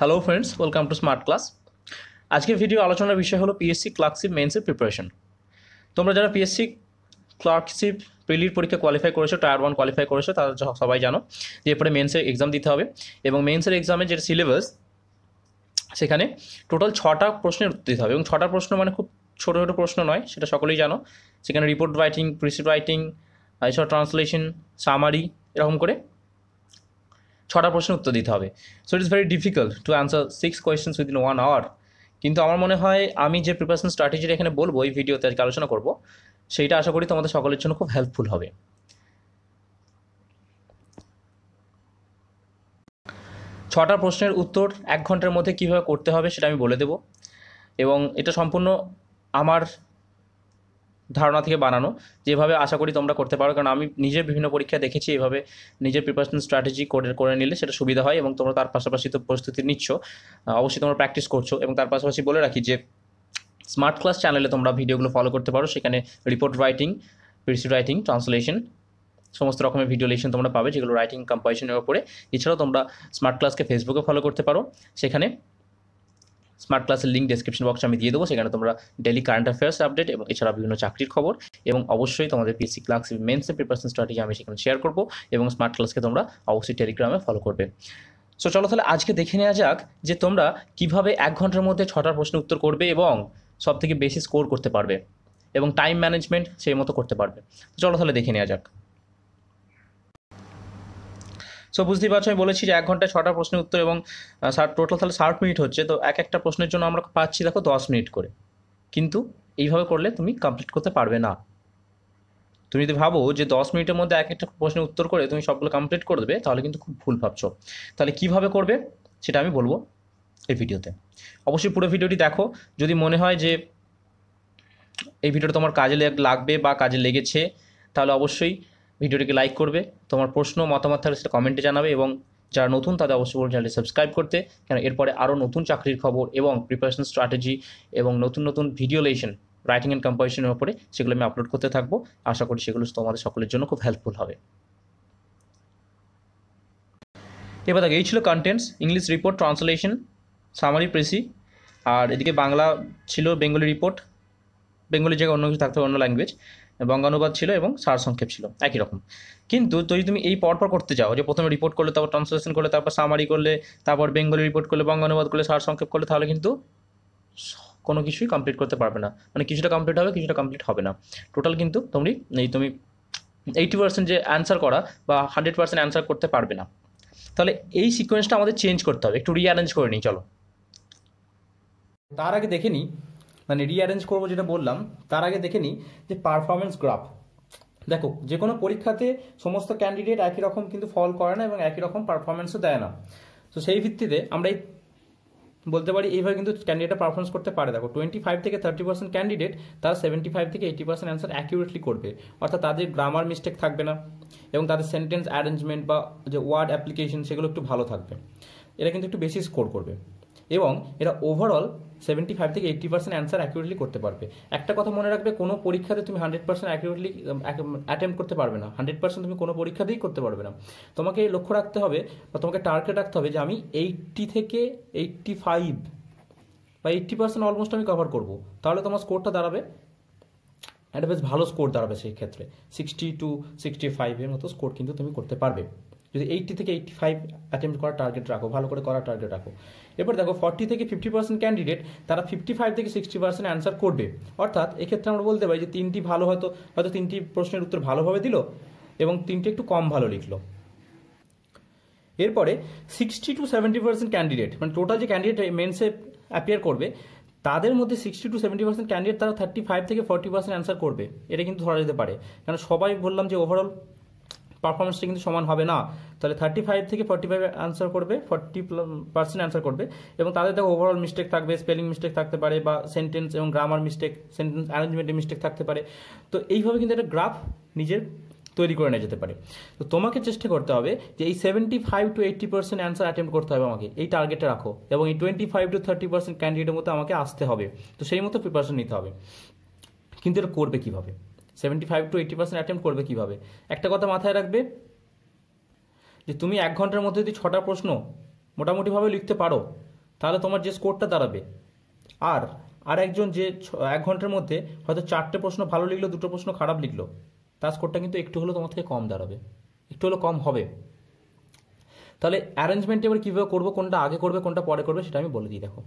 hello friends welcome to smart class আজকের video আলোচনার বিষয় হলো পিএসসি ক্লার্কশিপ মেন্সের প্রিপারেশন তোমরা যারা পিএসসি ক্লার্কশিপ প্রিলির পরীক্ষা কোয়ালিফাই করেছো টায়ার ওয়ান কোয়ালিফাই করেছো তারা সবাই জানো যে এরপরে মেন্সের এক্সাম দিতে হবে এবং মেন্সের এক্সামের যে সিলেবাস সেখানে টোটাল ছটা প্রশ্নের উত্তর দিতে হবে এবং ছটা প্রশ্ন মানে খুব ছোটো ছোটো প্রশ্ন নয় সেটা সকলেই জানো সেখানে রিপোর্ট রাইটিং প্রিসিপ রাইটিং এছাড়া ট্রান্সলেশন সামারি এরকম করে ছটা প্রশ্নের উত্তর দিতে হবে so it is very difficult to answer six questions within one hour কিন্তু আমার মনে হয় আমি যে প্রিপারেশন স্ট্র্যাটেজিটা এখানে বলবো এই ভিডিওতে আজকে আলোচনা করবো সেইটা আশা করি তোমাদের সকলের জন্য খুব হেল্পফুল হবে ছটা প্রশ্নের উত্তর এক ঘন্টার মধ্যে কীভাবে করতে হবে সেটা আমি বলে দেব এবং এটা সম্পূর্ণ আমার ধারণা থেকে বানানো যেভাবে আশা করি তোমরা করতে পারো কারণ আমি নিজের বিভিন্ন পরীক্ষা দেখেছি এভাবে নিজের প্রিপারেশন স্ট্র্যাটেজি করে করে নিলে সেটা সুবিধা হয় এবং তোমরা তার পাশাপাশি তো প্রস্তুতি নিচ্ছ অবশ্যই তোমরা প্র্যাকটিস করছো এবং তার পাশাপাশি বলে রাখি যে স্মার্ট ক্লাস চ্যানেলে তোমরা ভিডিওগুলো ফলো করতে পারো সেখানে রিপোর্ট রাইটিং পিসিড রাইটিং ট্রান্সলেশন সমস্ত রকমের ভিডিও লেশন তোমরা পাবে যেগুলো রাইটিং কম্পোজিশনের ওপরে এছাড়াও তোমরা স্মার্ট ক্লাসকে ফেসবুকে ফলো করতে পারো সেখানে স্মার্ট ক্লাসের লিঙ্ক ডিসক্রিপশন বক্সে আমি দিয়ে দেবো সেখানে তোমরা ডেলি কারেন্ট অ্যাফেয়ার্স আপডেট এবং এছাড়া বিভিন্ন চাকরির খবর এবং অবশ্যই তোমাদের পিএসি ক্লাস মেন্সের প্রিপারেশন স্ট্র্যাটেজি আমি সেখানে শেয়ার করবো এবং স্মার্ট ক্লাসকে তোমরা অবশ্যই টেলিগ্রামে ফলো করবে সো চলো তাহলে আজকে দেখে নেওয়া যাক যে তোমরা কিভাবে এক ঘন্টার মধ্যে ছটার প্রশ্ন উত্তর করবে এবং সব থেকে বেশি স্কোর করতে পারবে এবং টাইম ম্যানেজমেন্ট সেই মতো করতে পারবে চলো তাহলে দেখে নেওয়া যাক সো বুঝতেই পারছো আমি বলেছি যে এক ঘন্টায় ছটা প্রশ্নের উত্তর এবং টোটাল তাহলে ষাট মিনিট হচ্ছে তো এক একটা প্রশ্নের জন্য আমরা পাচ্ছি দেখো দশ মিনিট করে কিন্তু এইভাবে করলে তুমি কমপ্লিট করতে পারবে না তুমি যদি ভাবো যে দশ মিনিটের মধ্যে এক একটা প্রশ্নের উত্তর করে তুমি সবগুলো কমপ্লিট করে দেবে তাহলে কিন্তু খুব ভুল ভাবছো তাহলে কিভাবে করবে সেটা আমি বলবো এই ভিডিওতে অবশ্যই পুরো ভিডিওটি দেখো যদি মনে হয় যে এই ভিডিওটা তোমার কাজে লাগবে বা কাজে লেগেছে তাহলে অবশ্যই ভিডিওটিকে লাইক করবে তোমার প্রশ্ন মতামত থাকলে সেটা কমেন্টে জানাবে এবং যারা নতুন তাদের অবশ্যই বলুন চ্যানেলটি সাবস্ক্রাইব করতে কেন এরপরে আরও নতুন চাকরির খবর এবং প্রিপারেশন স্ট্র্যাটেজি এবং নতুন নতুন ভিডিও লেশন রাইটিং অ্যান্ড কম্পোজিশনের উপরে সেগুলো আমি আপলোড করতে থাকবো আশা করি সেগুলো তোমাদের সকলের জন্য খুব হেল্পফুল হবে এবার দেখো এই ছিল contents English report translation summary precis আর এদিকে বাংলা ছিল বেঙ্গলি রিপোর্ট বেঙ্গলি জায়গায় অন্য কিছু থাকতে অন্য ল্যাঙ্গুয়েজ বঙ্গানুবাদ ছিল এবং সার সংক্ষেপ ছিল একই রকম কিন্তু যদি তুমি এই পরপর করতে যাও যে প্রথমে রিপোর্ট করলে তারপর ট্রান্সলেশন করলে তারপর সামারি করলে তারপর বেঙ্গলি রিপোর্ট করলে বঙ্গানুবাদ করলে সার সংক্ষেপ করলে তাহলে কিন্তু কোনো কিছুই কমপ্লিট করতে পারবে না মানে কিছুটা কমপ্লিট হবে কিছুটা কমপ্লিট হবে না টোটাল কিন্তু তুমি এই তুমি এইটি পার্সেন্ট যে অ্যান্সার করা বা হান্ড্রেড পার্সেন্ট অ্যান্সার করতে পারবে না তাহলে এই সিকোয়েন্সটা আমাদের চেঞ্জ করতে হবে একটু রিঅ্যারেঞ্জ করে নিই চলো তার আগে দেখে নিই মানে রিঅ্যারেঞ্জ করবো যেটা বললাম তার আগে দেখে নিই যে পারফরমেন্স গ্রাফ দেখো যে কোনো পরীক্ষাতে সমস্ত ক্যান্ডিডেট একই রকম কিন্তু ফল করে না এবং একই রকম পারফরমেন্সও দেয় না তো সেই ভিত্তিতে আমরা এই বলতে পারি এইভাবে কিন্তু ক্যান্ডিডেটটা পারফরমেন্স করতে পারে দেখো টোয়েন্টি ফাইভ থেকে থার্টি পার্সেন্ট ক্যান্ডিডেট তারা সেভেন্টি ফাইভ থেকে এইটি পার্সেন্ট অ্যান্সার অ্যাকিউরেটলি করবে অর্থাৎ তাদের গ্রামার মিস্টেক থাকবে না এবং তাদের সেন্টেন্স অ্যারেঞ্জমেন্ট বা যে ওয়ার্ড অ্যাপ্লিকেশন সেগুলো একটু ভালো থাকবে এরা কিন্তু একটু বেশি স্কোর করবে এবং এরা ওভারঅল সেভেন্টি ফাইভ থেকে এইট্টি পার্সেন্ট অ্যান্সার অ্যাকুরেটলি করতে পারবে একটা কথা মনে রাখবে কোনো পরীক্ষাতে তুমি হান্ড্রেড পার্সেন্ট অ্যাকুরেটলি অ্যাটেম্প করতে পারবে না হান্ড্রেড পার্সেন্ট তুমি কোনো পরীক্ষাতেই করতে পারবে না তোমাকে লক্ষ্য রাখতে হবে বা তোমাকে টার্গেট রাখতে হবে যে আমি এইটটি থেকে এইটটি ফাইভ বা এইট্টি পার্সেন্ট অলমোস্ট আমি কভার করবো তাহলে তোমার স্কোরটা দাঁড়াবে একটা বেশ ভালো স্কোর দাঁড়াবে সেই ক্ষেত্রে সিক্সটি টু সিক্সটি ফাইভের মতো স্কোর কিন্তু তুমি করতে পারবে যদি এইটটি থেকে এইটটি ফাইভ অ্যাটেম্প করার টার্গেট রাখো ভালো করে করার টার্গেট রাখো এবার দেখো ফর্টি থেকে ফিফটি পার্সেন্ট ক্যান্ডিডেট তারা ফিফটি ফাইভ থেকে সিক্সটি পার্সেন্ট অ্যান্সার করবে অর্থাৎ এক্ষেত্রে আমরা বলতে পারি যে তিনটি ভালো হয়তো হয়তো তিনটি প্রশ্নের উত্তর ভালোভাবে দিল এবং তিনটি একটু কম ভালো লিখলো এরপরে sixty to seventy percent candidate মানে টোটাল যে ক্যান্ডিডেট মেন্সে অ্যাপিয়ার করবে তাদের মধ্যে sixty to seventy percent candidate তারা থার্টি ফাইভ থেকে ফর্টি পার্সেন্ট অ্যান্সার করবে এটা কিন্তু ধরা যেতে পারে কারণ সবাই বললাম যে ওভারঅল পারফরমেন্সটা কিন্তু সমান হবে না তাহলে থার্টি ফাইভ থেকে ফর্টি ফাইভ অ্যান্সার করবে ফর্টি পার্সেন্ট অ্যান্সার করবে এবং তাদের দেখো ওভারঅল মিস্টেক থাকবে স্পেলিং মিস্টেক থাকতে পারে বা সেন্টেন্স এবং গ্রামার মিস্টেক সেন্টেন্স অ্যারেঞ্জমেন্টের মিস্টেক থাকতে পারে তো এইভাবে কিন্তু একটা গ্রাফ নিজের তৈরি করে নেওয়া যেতে পারে তো তোমাকে চেষ্টা করতে হবে যে এই seventy five to eighty percent answer attempt করতে হবে আমাকে এই টার্গেটে রাখো এবং এই twenty five to thirty percent ক্যান্ডিডেটের মতো আমাকে আসতে হবে তো সেই মতো প্রিপারেশন নিতে হবে কিন্তু এটা করবে কীভাবে seventy five to eighty percent attempt করবে কীভাবে একটা কথা মাথায় রাখবে যে তুমি এক ঘন্টার মধ্যে যদি ছটা প্রশ্ন মোটামুটিভাবে লিখতে পারো তাহলে তোমার যে স্কোরটা দাঁড়াবে আর আর একজন যে এক ঘন্টার মধ্যে হয়তো চারটে প্রশ্ন ভালো লিখলো দুটো প্রশ্ন খারাপ লিখলো তার স্কোরটা কিন্তু একটু হলেও তোমার থেকে কম দাঁড়াবে একটু হলেও কম হবে তাহলে অ্যারেঞ্জমেন্ট এবার কীভাবে করবো কোনটা আগে করবে কোনটা পরে করবে সেটা আমি বলে দিই দেখো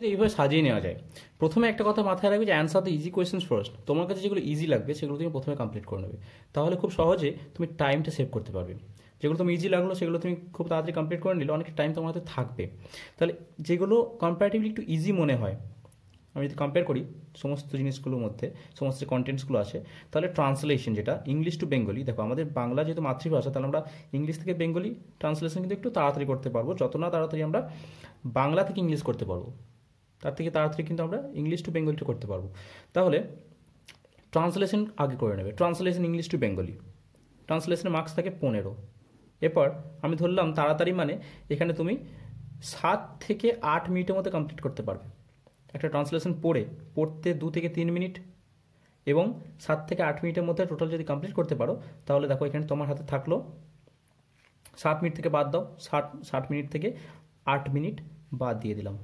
যদি এইভাবে সাজিয়ে নেওয়া যায় প্রথমে একটা কথা মাথায় রাখবে যে answer the easy question first তোমার কাছে যেগুলো ইজি লাগবে সেগুলো তুমি প্রথমে কমপ্লিট করে নেবে তাহলে খুব সহজে তুমি টাইমটা সেভ করতে পারবে যেগুলো তুমি ইজি লাগলো সেগুলো তুমি খুব তাড়াতাড়ি কমপ্লিট করে নিলে অনেক টাইম তোমার হাতে থাকবে তাহলে যেগুলো কম্পারেটিভলি একটু ইজি মনে হয় আমি যদি কম্পেয়ার করি সমস্ত জিনিসগুলোর মধ্যে সমস্ত কন্টেন্টসগুলো আছে তাহলে ট্রান্সলেশন যেটা ইংলিশ টু বেঙ্গলি দেখো আমাদের বাংলা যেহেতু মাতৃভাষা তাহলে আমরা ইংলিশ থেকে বেঙ্গলি ট্রান্সলেশন কিন্তু একটু তাড়াতাড়ি করতে পারবো যত না তাড়াতাড়ি আমরা বাংলা থেকে ইংলিশ করতে পারবো তার থেকে তাড়াতাড়ি কিন্তু আমরা ইংলিশ টু বেঙ্গলিটা করতে পারবো তাহলে ট্রান্সলেশন আগে করে নেবে ট্রান্সলেশন ইংলিশ টু বেঙ্গলি ট্রান্সলেশনের মার্কস থাকে পনেরো এরপর আমি ধরলাম তাড়াতাড়ি মানে এখানে তুমি সাত থেকে আট মিনিটের মধ্যে কমপ্লিট করতে পারবে একটা ট্রান্সলেশন পড়ে পড়তে দু থেকে তিন মিনিট এবং সাত থেকে আট মিনিটের মধ্যে টোটাল যদি কমপ্লিট করতে পারো তাহলে দেখো এখানে তোমার হাতে থাকলো সাত মিনিট থেকে বাদ দাও ষাট ষাট মিনিট থেকে আট মিনিট বাদ দিয়ে দিলাম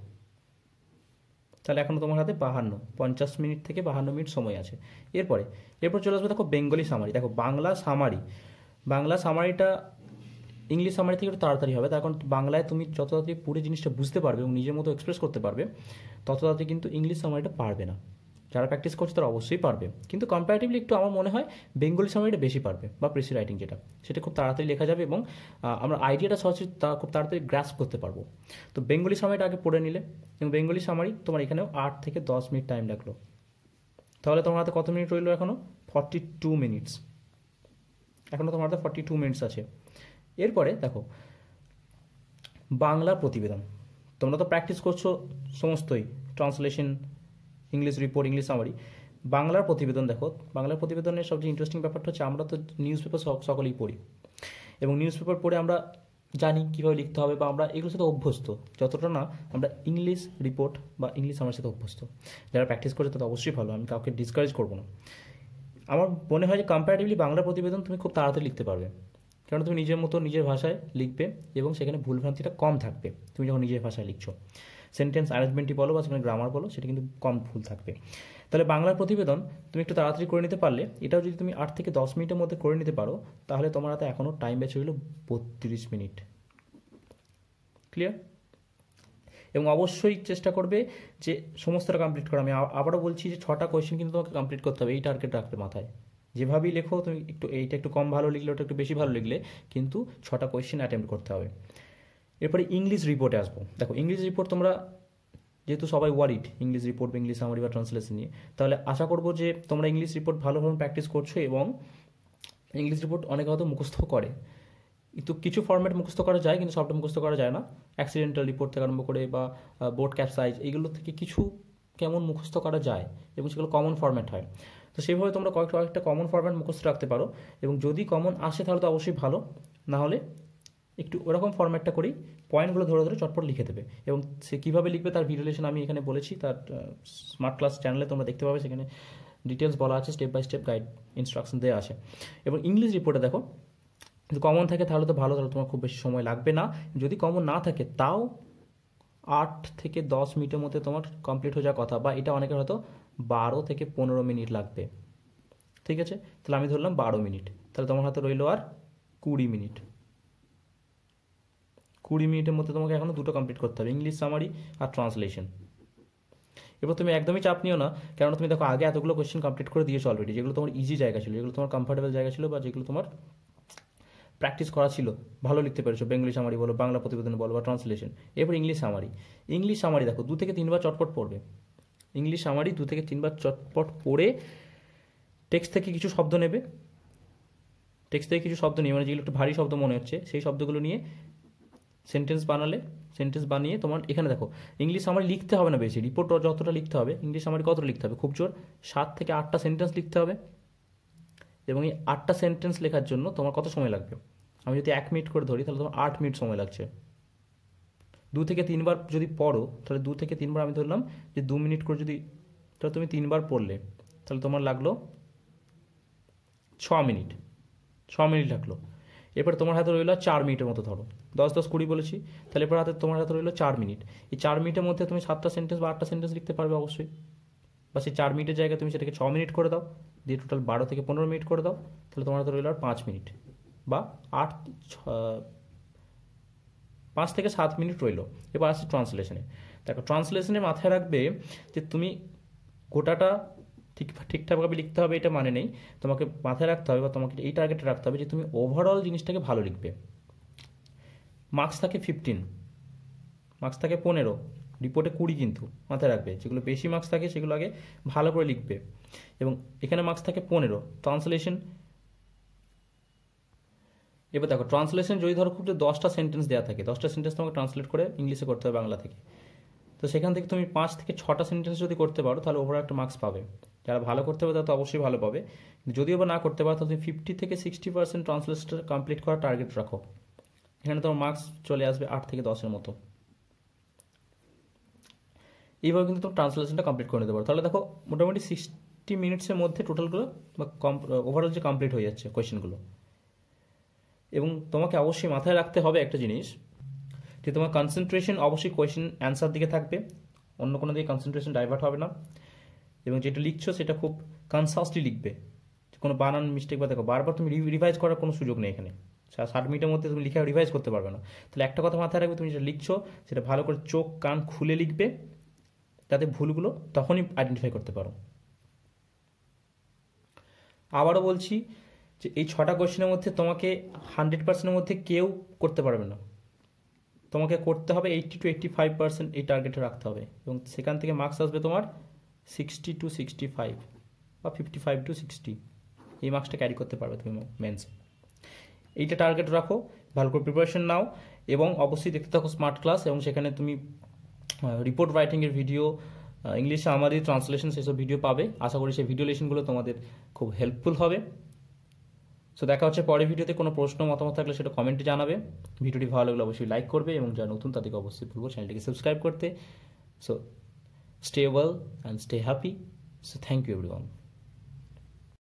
তাহলে এখনও তোমার হাতে বাহান্ন পঞ্চাশ মিনিট থেকে বাহান্ন মিনিট সময় আছে এরপরে এরপর চলে আসবে দেখো বেঙ্গলি সামারি দেখো বাংলা সামারি বাংলা সামারিটা ইংলিশ সামারি থেকে একটু তাড়াতাড়ি হবে তার কারণ বাংলায় তুমি যত তাড়াতাড়ি পুরো জিনিসটা বুঝতে পারবে এবং নিজের মতো এক্সপ্রেস করতে পারবে তত তাড়াতাড়ি কিন্তু ইংলিশ সামারিটা পারবে না যারা প্র্যাকটিস করছে তারা অবশ্যই পারবে কিন্তু কম্পারেটিভলি একটু আমার মনে হয় বেঙ্গলি সামারিটা বেশি পারবে বা প্রেসি রাইটিং যেটা সেটা খুব তাড়াতাড়ি লেখা যাবে এবং আমরা আইডিয়াটা সহজে তা খুব তাড়াতাড়ি গ্রাস করতে পারবো তো বেঙ্গলি সামারিটা আগে পড়ে নিলে এবং বেঙ্গলি সামারি তোমার এখানেও আট থেকে দশ মিনিট টাইম লাগলো তাহলে তোমার হাতে কত মিনিট রইলো এখনও ফর্টি টু মিনিটস এখনও তোমার হাতে ফর্টি টু মিনিটস আছে এরপরে দেখো বাংলা প্রতিবেদন তোমরা তো প্র্যাকটিস করছো সমস্তই translation English report English summary বাংলার প্রতিবেদন দেখো বাংলার প্রতিবেদনের সবচেয়ে ইন্টারেস্টিং ব্যাপারটা হচ্ছে আমরা তো নিউজ পেপার সকলেই পড়ি এবং নিউজ পেপার পড়ে আমরা জানি কীভাবে লিখতে হবে বা আমরা এগুলোর সাথে অভ্যস্ত যতটা না আমরা ইংলিশ রিপোর্ট বা ইংলিশ আমার সাথে অভ্যস্ত যারা প্র্যাকটিস করে তাদের অবশ্যই ভালো আমি কাউকে ডিসকারেজ করবো না আমার মনে হয় যে কম্পারেটিভলি বাংলা প্রতিবেদন তুমি খুব তাড়াতাড়ি লিখতে পারবে কারণ তুমি নিজের মতো নিজের ভাষায় লিখবে এবং সেখানে ভুলভ্রান্তিটা কম থাকবে তুমি যখন নিজের ভাষায় লিখছো সেন্টেন্স অ্যারেঞ্জমেন্টই বলো বা সেখানে গ্রামার বলো সেটা কিন্তু কম ভুল থাকবে তাহলে বাংলার প্রতিবেদন তুমি একটু তাড়াতাড়ি করে নিতে পারলে এটাও যদি তুমি আট থেকে দশ মিনিটের মধ্যে করে নিতে পারো তাহলে তোমার হাতে এখনও টাইম বেঁচে হইল বত্রিশ মিনিট ক্লিয়ার এবং অবশ্যই চেষ্টা করবে যে সমস্তটা কমপ্লিট করা আমি আবারও বলছি যে ছটা কোয়েশ্চেন কিন্তু তোমাকে কমপ্লিট করতে হবে এই টার্গেট রাখবে মাথায় যেভাবেই লেখো তুমি একটু এইটা একটু কম ভালো লিখলে ওটা একটু বেশি ভালো লিখলে কিন্তু ছটা কোয়েশ্চেন অ্যাটেম্প্ট করতে হবে এরপরে ইংলিশ রিপোর্টে আসবো দেখো ইংলিশ রিপোর্ট তোমরা যেহেতু সবাই ওয়ারিড ইংলিশ রিপোর্ট বা ইংলিশ সামারি বা ট্রান্সলেশন নিয়ে তাহলে আশা করবো যে তোমরা ইংলিশ রিপোর্ট ভালোভাবে প্র্যাকটিস করছো এবং ইংলিশ রিপোর্ট অনেক হয়তো মুখস্থ করে কিন্তু কিছু ফর্ম্যাট মুখস্থ করা যায় কিন্তু সবটা মুখস্থ করা যায় না অ্যাক্সিডেন্টাল রিপোর্ট থেকে আরম্ভ করে বা বোর্ড ক্যাপ সাইজ এইগুলো থেকে কিছু কেমন মুখস্থ করা যায় এবং সেগুলো কমন ফর্ম্যাট হয় তো সেইভাবে তোমরা কয়েকটা কয়েকটা কমন ফর্ম্যাট মুখস্থ রাখতে পারো এবং যদি কমন আসে তাহলে তো অবশ্যই ভালো না হলে একটু ওরকম ফর্ম্যাটটা করেই পয়েন্টগুলো ধরে ধরে চটপট লিখে দেবে এবং সে কীভাবে লিখবে তার ভিডিওলেশন আমি এখানে বলেছি তার স্মার্ট ক্লাস চ্যানেলে তোমরা দেখতে পাবে সেখানে ডিটেলস বলা আছে step by step guide instruction দেওয়া আছে এবং ইংলিশ রিপোর্টে দেখো যদি কমন থাকে তাহলে তো ভালো তাহলে তোমার খুব বেশি সময় লাগবে না যদি কমন না থাকে তাও আট থেকে দশ মিনিটের মধ্যে তোমার কমপ্লিট হয়ে যাওয়ার কথা বা এটা অনেকের হয়তো বারো থেকে পনেরো মিনিট লাগবে ঠিক আছে তাহলে আমি ধরলাম বারো মিনিট তাহলে তোমার হাতে রইলো আর কুড়ি মিনিট কুড়ি মিনিটের মধ্যে তোমাকে এখনও দুটো কমপ্লিট করতে হবে ইংলিশ সামারি আর ট্রান্সলেশন এবার তুমি একদমই চাপ নিও না কেননা তুমি দেখো আগে এতগুলো কোয়েশ্চেন কমপ্লিট করে দিয়েছো অলরেডি যেগুলো তোমার ইজি জায়গা ছিল যেগুলো তোমার কমফর্টেবল জায়গা ছিল বা যেগুলো তোমার প্র্যাকটিস করা ছিল ভালো লিখতে পেরেছো বেঙ্গলি সামারি বলো বাংলা প্রতিবেদন বলো বা ট্রান্সলেশন এরপর ইংলিশ সামারি ইংলিশ সামারি দেখো দু থেকে তিনবার চটপট পড়বে ইংলিশ সামারি দু থেকে তিনবার চটপট পড়ে টেক্সট থেকে কিছু শব্দ নেবে টেক্সট থেকে কিছু শব্দ নিয়ে মানে যেগুলো একটু ভারী শব্দ মনে হচ্ছে সেই শব্দগুলো নিয়ে সেন্টেন্স বানালে সেন্টেন্স বানিয়ে তোমার এখানে দেখো ইংলিশ আমার লিখতে হবে না বেশি রিপোর্ট যতটা লিখতে হবে ইংলিশ আমার কতটা লিখতে হবে খুব জোর সাত থেকে আটটা সেন্টেন্স লিখতে হবে এবং এই আটটা সেন্টেন্স লেখার জন্য তোমার কত সময় লাগবে আমি যদি এক মিনিট করে ধরি তাহলে তোমার আট মিনিট সময় লাগছে দু থেকে তিনবার যদি পড়ো তাহলে দু থেকে তিনবার আমি ধরলাম যে দু মিনিট করে যদি তাহলে তুমি তিনবার পড়লে তাহলে তোমার লাগলো ছ মিনিট ছ মিনিট লাগলো এরপর তোমার হাতে রইলো চার মিনিটের মতো ধরো দশ দশ কুড়ি বলেছি তাহলে এবার হাতে তোমার হাতে রইলো চার মিনিট এই চার মিনিটের মধ্যে তুমি সাতটা সেন্টেন্স বা আটটা সেন্টেন্স লিখতে পারবে অবশ্যই বা সেই চার মিনিটের জায়গায় তুমি সেটাকে ছ মিনিট করে দাও দিয়ে টোটাল বারো থেকে পনেরো মিনিট করে দাও তাহলে তোমার হাতে রইলো আর পাঁচ মিনিট বা আট পাঁচ থেকে সাত মিনিট রইলো এবার আসছে ট্রান্সলেশনে দেখো ট্রান্সলেশনে মাথায় রাখবে যে তুমি গোটাটা ঠিক ঠিকঠাকভাবে লিখতে হবে এটা মানে নেই তোমাকে মাথায় রাখতে হবে বা তোমাকে এই টার্গেটে রাখতে হবে যে তুমি ওভারঅল জিনিসটাকে ভালো লিখবে মার্কস থাকে ফিফটিন মার্কস থাকে পনেরো রিপোর্টে কুড়ি কিন্তু মাথায় রাখবে যেগুলো বেশি মার্কস থাকে সেগুলো আগে ভালো করে লিখবে এবং এখানে মার্কস থাকে পনেরো ট্রান্সলেশন এবার দেখো ট্রান্সলেশন যদি ধরো খুব দশটা সেন্টেন্স দেওয়া থাকে দশটা সেন্টেন্স তোমাকে ট্রান্সলেট করে ইংলিশে করতে হবে বাংলা থেকে তো সেখান থেকে তুমি পাঁচ থেকে ছটা সেন্টেন্স যদি করতে পারো তাহলে ওভার একটা মার্কস পাবে যারা ভালো করতে পারে তারা তো অবশ্যই ভালো পাবে যদিও বা না করতে পারো তাহলে তুমি ফিফটি থেকে সিক্সটি পার্সেন্ট ট্রান্সলেশনটা কমপ্লিট করার টার্গেট রাখো এখানে তোমার মার্কস চলে আসবে আট থেকে দশের মতো এইভাবে কিন্তু তোমার ট্রান্সলেশনটা কমপ্লিট করে নিতে পারো তাহলে দেখো মোটামুটি সিক্সটি মিনিটসের মধ্যে টোটালগুলো বা ওভারঅল যে কমপ্লিট হয়ে যাচ্ছে কোয়েশ্চেনগুলো এবং তোমাকে অবশ্যই মাথায় রাখতে হবে একটা জিনিস যে তোমার কনসেন্ট্রেশন অবশ্যই কোয়েশন অ্যান্সার দিকে থাকবে অন্য কোনো দিকে কনসেন্ট্রেশন ডাইভার্ট হবে না এবং যেটা লিখছো সেটা খুব কনসাসলি লিখবে কোনো বানান মিস্টেক বা দেখো বারবার তুমি রিভাইজ করার কোনো সুযোগ নেই এখানে ষাট মিনিটের মধ্যে তুমি লিখে রিভাইজ করতে পারবে না তাহলে একটা কথা মাথায় রাখবে তুমি যেটা লিখছো সেটা ভালো করে চোখ কান খুলে লিখবে তাতে ভুলগুলো তখনই আইডেন্টিফাই করতে পারো আবারও বলছি যে এই ছটা কোশ্চেনের মধ্যে তোমাকে হান্ড্রেড পার্সেন্টের মধ্যে কেউ করতে পারবে না তোমাকে করতে হবে eighty to eighty five percent এই টার্গেটে রাখতে হবে এবং সেখান থেকে মার্কস আসবে তোমার সিক্সটি টু সিক্সটি ফাইভ বা ফিফটি ফাইভ টু সিক্সটি এই মার্কসটা ক্যারি করতে পারবে তুমি মেন্সে এইটা টার্গেট রাখো ভালো করে প্রিপারেশন নাও এবং অবশ্যই দেখতে থাকো স্মার্ট ক্লাস এবং সেখানে তুমি রিপোর্ট রাইটিংয়ের ভিডিও ইংলিশে আমাদের ট্রান্সলেশন সেসব ভিডিও পাবে আশা করি সেই ভিডিও লেশনগুলো তোমাদের খুব হেল্পফুল হবে সো দেখা হচ্ছে পরের ভিডিওতে কোনো প্রশ্ন মতামত থাকলে সেটা কমেন্টে জানাবে ভিডিওটি ভালো লাগলে অবশ্যই লাইক করবে এবং যা নতুন তাদেরকে অবশ্যই বলবো চ্যানেলটিকে সাবস্ক্রাইব করতে so stay well and stay happy so thank you everyone